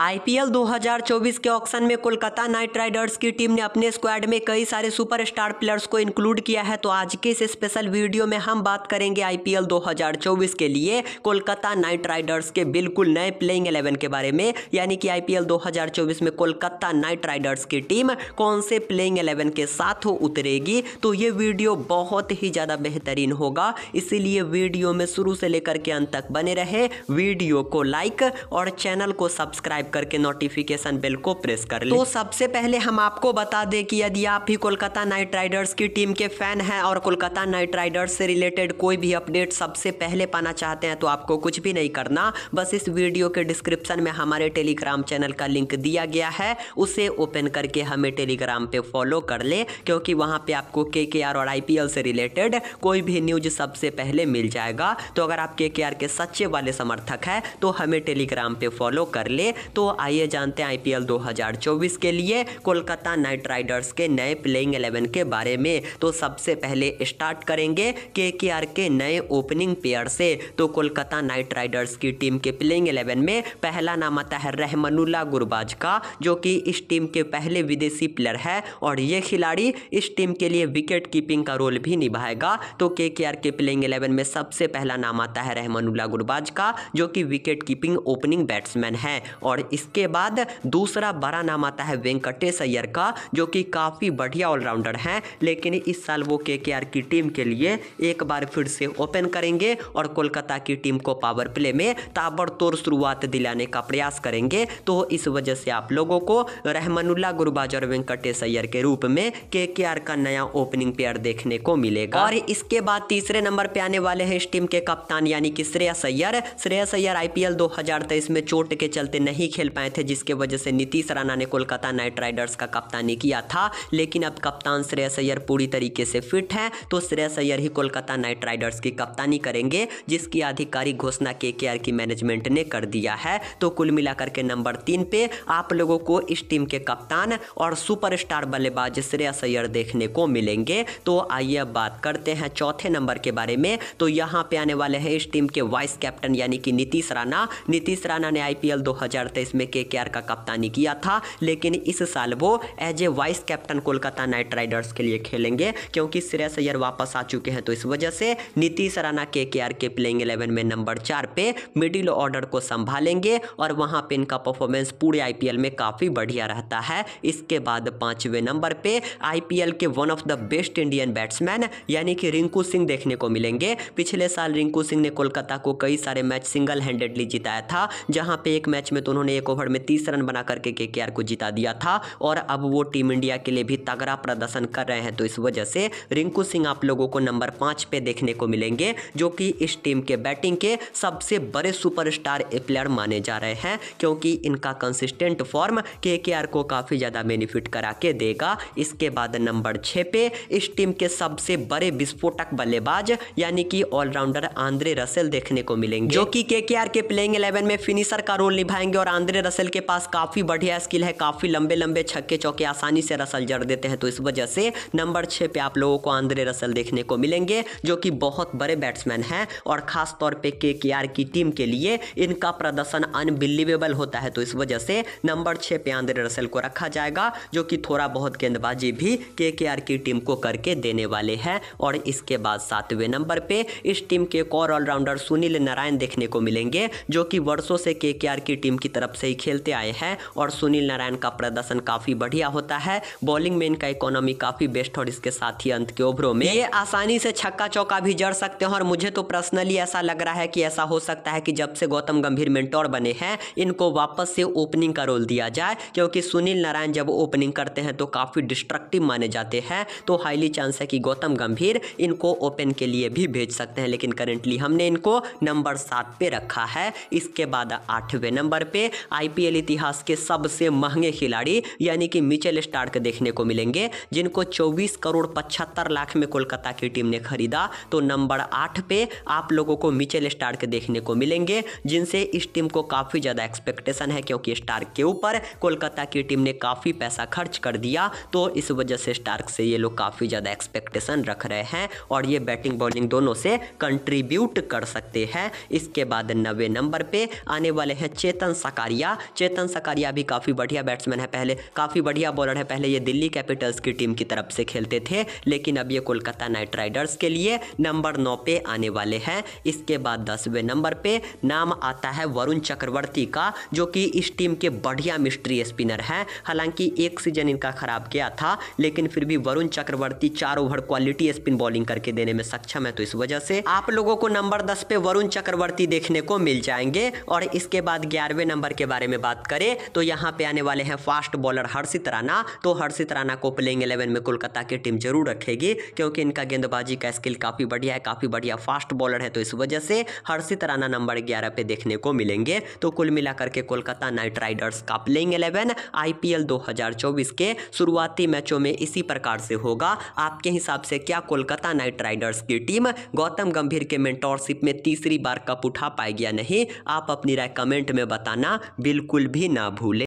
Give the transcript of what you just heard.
IPL 2024 के auction में Kolkata Knight Riders की टीम ने अपने स्क्वाड में कई सारे सुपरस्टार प्लेयर्स को इंक्लूड किया है तो आज के इस स्पेशल वीडियो में हम बात करेंगे आईपीएल 2024 के लिए कोलकाता नाइट राइडर्स के बिल्कुल नए प्लेइंग एलेवन के बारे में यानी कि आईपीएल 2024 में कोलकाता नाइट राइडर्स की टीम कौन से प्लेइंग एलेवन के साथ उतरेगी तो ये वीडियो बहुत ही ज़्यादा बेहतरीन होगा इसीलिए वीडियो में शुरू से लेकर के अंत तक बने रहे वीडियो को लाइक और चैनल को सब्सक्राइब सब्सक्राइब करके नोटिफिकेशन बेल को प्रेस कर तो ले तो सबसे पहले हम आपको बता दें कि यदि आप भी कोलकाता नाइट राइडर्स की टीम के फैन हैं और कोलकाता नाइट राइडर्स से रिलेटेड कोई भी अपडेट सबसे पहले पाना चाहते हैं तो आपको कुछ भी नहीं करना बस इस वीडियो के डिस्क्रिप्शन में हमारे टेलीग्राम चैनल का लिंक दिया गया है उसे ओपन करके हमें टेलीग्राम पे फॉलो कर ले क्योंकि वहाँ पे आपको के और आई से रिलेटेड कोई भी न्यूज सबसे पहले मिल जाएगा तो अगर आप के के सच्चे वाले समर्थक हैं तो हमें टेलीग्राम पे फॉलो कर ले तो आइए जानते हैं आई 2024 के लिए कोलकाता नाइट राइडर्स के नए प्लेइंग एलेवन के बारे में तो सबसे पहले स्टार्ट करेंगे के के नए ओपनिंग पेयर से तो कोलकाता नाइट राइडर्स की टीम के प्लेइंग एलेवन में पहला नाम आता है रहमनुल्ला गुरबाज का जो कि इस टीम के पहले विदेशी प्लेयर है और ये खिलाड़ी इस टीम के लिए विकेट कीपिंग का रोल भी निभाएगा तो के के प्लेइंग एलेवन में सबसे पहला नाम आता है रहमनुल्ला गुरबाज का जो कि विकेट कीपिंग ओपनिंग बैट्समैन है और इसके बाद दूसरा बड़ा नाम आता है वेंकटेश अय्यर का जो कि काफ़ी बढ़िया ऑलराउंडर हैं लेकिन इस साल वो के की टीम के लिए एक बार फिर से ओपन करेंगे और कोलकाता की टीम को पावर प्ले में ताबड़तोड़ शुरुआत दिलाने का प्रयास करेंगे तो इस वजह से आप लोगों को रहमानुल्ला गुरबाज और वेंकटेश अय्यर के रूप में के का नया ओपनिंग पेयर देखने को मिलेगा और इसके बाद तीसरे नंबर पे आने वाले हैं इस टीम के कप्तान यानी कि श्रेयस अय्यर श्रेयस अय्यर आईपीएल 2023 में चोट के चलते नहीं नहीं खेल पाए थे जिसके वजह से नीतीश राणा ने कोलकाता नाइट राइडर्स का कप्तानी किया था लेकिन अब कप्तान श्रेयस अय्यर पूरी तरीके से फिट हैं तो श्रेयस अय्यर ही कोलकाता नाइट राइडर्स की कप्तानी करेंगे जिसकी आधिकारिक घोषणा के की मैनेजमेंट ने कर दिया है तो कुल मिलाकर के नंबर तीन पे आप लोगों को इस टीम के कप्तान और सुपरस्टार बल्लेबाज श्रेयस अय्यर देखने को मिलेंगे तो आइए अब बात करते हैं चौथे नंबर के बारे में तो यहाँ पे आने वाले हैं इस टीम के वाइस कैप्टन यानी कि नीतीश राणा नीतीश राणा ने आईपीएल 2023 तेईस में के का कप्तानी किया था लेकिन इस साल वो as a vice captain Kolkata Knight Riders के लिए खेलेंगे क्योंकि श्रेयस अय्यर वापस आ चुके हैं तो इस वजह से नीतीश राणा के के प्लेइंग एलेवन में नंबर चार पे मिडिल ऑर्डर को संभालेंगे और वहाँ पर इनका परफॉर्मेंस पूरे आई में काफ़ी बढ़िया रहता है इसके बाद पाँचवें नंबर पर आई के one of the best Indian batsman यानी कि रिंकू सिंह देखने को मिलेंगे पिछले साल रिंकू सिंह ने कोलकाता को कई सारे मैच सिंगल हैंडेडली जिताया था जहां पे एक मैच में तो उन्होंने ने एक ओवर में तीस रन बना करके के को जिता दिया था और अब वो टीम इंडिया के लिए भी तगड़ा प्रदर्शन कर रहे हैं तो इस वजह से रिंकू सिंह आप लोगों को नंबर पाँच पे देखने को मिलेंगे जो कि इस टीम के बैटिंग के सबसे बड़े सुपरस्टार प्लेयर माने जा रहे हैं क्योंकि इनका कंसिस्टेंट फॉर्म के को काफ़ी ज़्यादा बेनिफिट करा के देगा इसके बाद नंबर छः पे इस टीम के सबसे बड़े विस्फोटक बल्लेबाज यानी कि ऑलराउंडर आंद्रे रसेल देखने को मिलेंगे जो कि के के प्लेइंग इलेवन में फिनिशर का रोल निभाएंगे और आंद्रे रसल के पास काफ़ी बढ़िया स्किल है काफ़ी लंबे लंबे छक्के चौके आसानी से रसल जड़ देते हैं तो इस वजह से नंबर छः पे आप लोगों को आंद्रे रसल देखने को मिलेंगे जो कि बहुत बड़े बैट्समैन हैं और ख़ास तौर के के की टीम के लिए इनका प्रदर्शन अनबिलीवेबल होता है तो इस वजह से नंबर छः पे आंद्रे रसल को रखा जाएगा जो कि थोड़ा बहुत गेंदबाजी भी के की टीम को करके देने वाले हैं और इसके बाद सातवें नंबर पर इस टीम के एक और ऑलराउंडर सुनील नारायण देखने को मिलेंगे जो कि वर्षों से के की टीम की तरफ तब से ही खेलते आए हैं और सुनील नारायण का प्रदर्शन काफ़ी बढ़िया होता है बॉलिंग में इनका इकोनॉमी काफ़ी बेस्ट और इसके साथ ही अंत के ओवरों में ये आसानी से छक्का चौका भी जड़ सकते हैं और मुझे तो पर्सनली ऐसा लग रहा है कि ऐसा हो सकता है कि जब से गौतम गंभीर मिंटोर बने हैं इनको वापस से ओपनिंग का रोल दिया जाए क्योंकि सुनील नारायण जब ओपनिंग करते हैं तो काफ़ी डिस्ट्रक्टिव माने जाते हैं तो हाईली चांस है कि गौतम गंभीर इनको ओपन के लिए भी भेज सकते हैं लेकिन करेंटली हमने इनको नंबर सात पे रखा है इसके बाद आठवें नंबर पे आईपीएल इतिहास के सबसे महंगे खिलाड़ी यानी कि मिचेल स्टार्क देखने को मिलेंगे जिनको 24 करोड़ पचहत्तर लाख में कोलकाता की टीम ने खरीदा तो नंबर आठ पे आप लोगों को मिचेल स्टार्क देखने को मिलेंगे जिनसे इस टीम को काफ़ी ज़्यादा एक्सपेक्टेशन है क्योंकि स्टार्क के ऊपर कोलकाता की टीम ने काफ़ी पैसा खर्च कर दिया तो इस वजह से स्टार्क से ये लोग काफ़ी ज़्यादा एक्सपेक्टेशन रख रहे हैं और ये बैटिंग बॉलिंग दोनों से कंट्रीब्यूट कर सकते हैं इसके बाद नवे नंबर पे आने वाले हैं चेतन सका सकारिया चेतन सकारिया भी काफ़ी बढ़िया बैट्समैन है पहले काफ़ी बढ़िया बॉलर है पहले ये दिल्ली कैपिटल्स की टीम की तरफ से खेलते थे लेकिन अब ये कोलकाता नाइट राइडर्स के लिए नंबर नौ पे आने वाले हैं इसके बाद दसवें नंबर पे नाम आता है वरुण चक्रवर्ती का जो कि इस टीम के बढ़िया मिस्ट्री स्पिनर हैं हालांकि एक सीजन इनका खराब गया था लेकिन फिर भी वरुण चक्रवर्ती चार ओवर क्वालिटी स्पिन बॉलिंग करके देने में सक्षम है तो इस वजह से आप लोगों को नंबर दस पे वरुण चक्रवर्ती देखने को मिल जाएंगे और इसके बाद ग्यारहवें नंबर बॉलर के बारे में बात करें तो यहाँ पे आने वाले हैं फास्ट बॉलर हर्षित राणा तो हर्षित राणा को प्लेइंग इलेवन में कोलकाता की टीम जरूर रखेगी क्योंकि इनका गेंदबाजी का स्किल काफ़ी बढ़िया है काफ़ी बढ़िया फास्ट बॉलर है तो इस वजह से हर्षित राणा नंबर ग्यारह पे देखने को मिलेंगे तो कुल मिलाकर के कोलकाता नाइट राइडर्स का प्लेइंग इलेवन आईपीएल 2024 के शुरुआती मैचों में इसी प्रकार से होगा आपके हिसाब से क्या कोलकाता नाइट राइडर्स की टीम गौतम गंभीर के मेंटोरशिप में तीसरी बार कप उठा पाएगी या नहीं आप अपनी राय कमेंट में बताना बिल्कुल भी ना भूलें